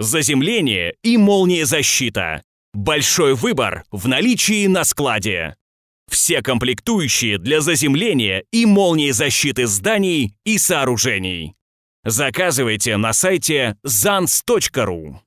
Заземление и молниезащита. Большой выбор в наличии на складе. Все комплектующие для заземления и молниезащиты зданий и сооружений. Заказывайте на сайте zans.ru